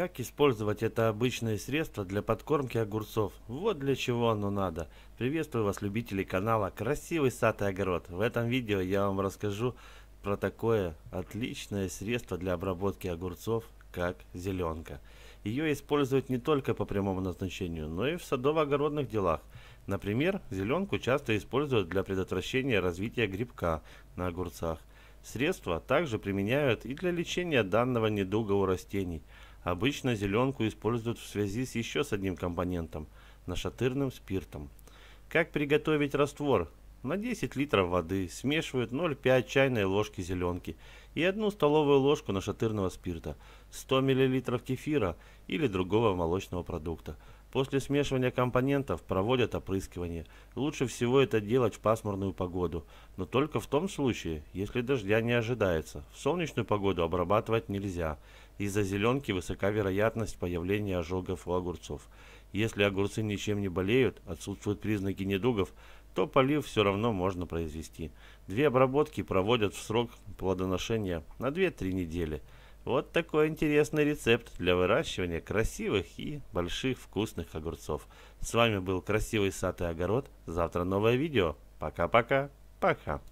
Как использовать это обычное средство для подкормки огурцов? Вот для чего оно надо. Приветствую вас, любители канала Красивый сад и огород. В этом видео я вам расскажу про такое отличное средство для обработки огурцов, как зеленка. Ее используют не только по прямому назначению, но и в садово-огородных делах. Например, зеленку часто используют для предотвращения развития грибка на огурцах. Средства также применяют и для лечения данного недуга у растений – Обычно зеленку используют в связи с еще с одним компонентом – нашатырным спиртом. Как приготовить раствор? На 10 литров воды смешивают 0,5 чайной ложки зеленки и 1 столовую ложку нашатырного спирта, 100 мл кефира или другого молочного продукта. После смешивания компонентов проводят опрыскивание. Лучше всего это делать в пасмурную погоду, но только в том случае, если дождя не ожидается. В солнечную погоду обрабатывать нельзя. Из-за зеленки высока вероятность появления ожогов у огурцов. Если огурцы ничем не болеют, отсутствуют признаки недугов, то полив все равно можно произвести. Две обработки проводят в срок плодоношения на 2-3 недели. Вот такой интересный рецепт для выращивания красивых и больших вкусных огурцов. С вами был Красивый сад и огород. Завтра новое видео. Пока-пока. Пока. -пока. Пока.